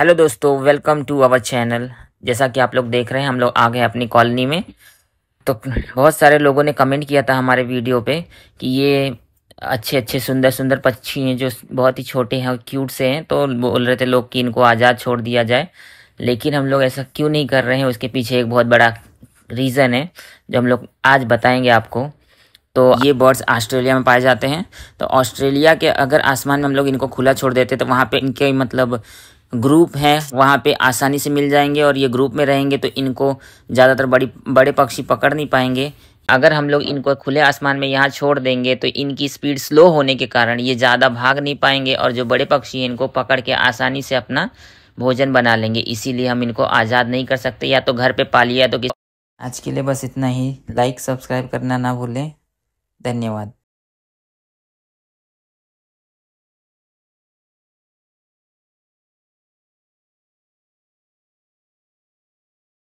hello दोस्तों welcome to our channel जैसा कि आप लोग देख रहे हैं हम लोग आ गए अपनी कॉलोनी में तो बहुत सारे लोगों ने कमेंट किया था हमारे वीडियो पे कि ये अच्छे अच्छे सुंदर सुंदर पक्षी हैं जो बहुत ही छोटे हैं और क्यूट से हैं तो बोल रहे थे लोग कि इनको आज़ाद छोड़ दिया जाए लेकिन हम लोग ऐसा क्यों नहीं कर रहे हैं उसके पीछे एक बहुत बड़ा रीज़न है जो हम लोग आज बताएँगे आपको तो ये बर्ड्स ऑस्ट्रेलिया में पाए जाते हैं तो ऑस्ट्रेलिया के अगर आसमान में हम लोग इनको खुला छोड़ देते तो वहाँ पर इनके मतलब ग्रुप है वहाँ पे आसानी से मिल जाएंगे और ये ग्रुप में रहेंगे तो इनको ज़्यादातर बड़ी बड़े पक्षी पकड़ नहीं पाएंगे अगर हम लोग इनको खुले आसमान में यहाँ छोड़ देंगे तो इनकी स्पीड स्लो होने के कारण ये ज़्यादा भाग नहीं पाएंगे और जो बड़े पक्षी इनको पकड़ के आसानी से अपना भोजन बना लेंगे इसीलिए हम इनको आज़ाद नहीं कर सकते या तो घर पर पालिए या तो आज के लिए बस इतना ही लाइक सब्सक्राइब करना ना भूलें धन्यवाद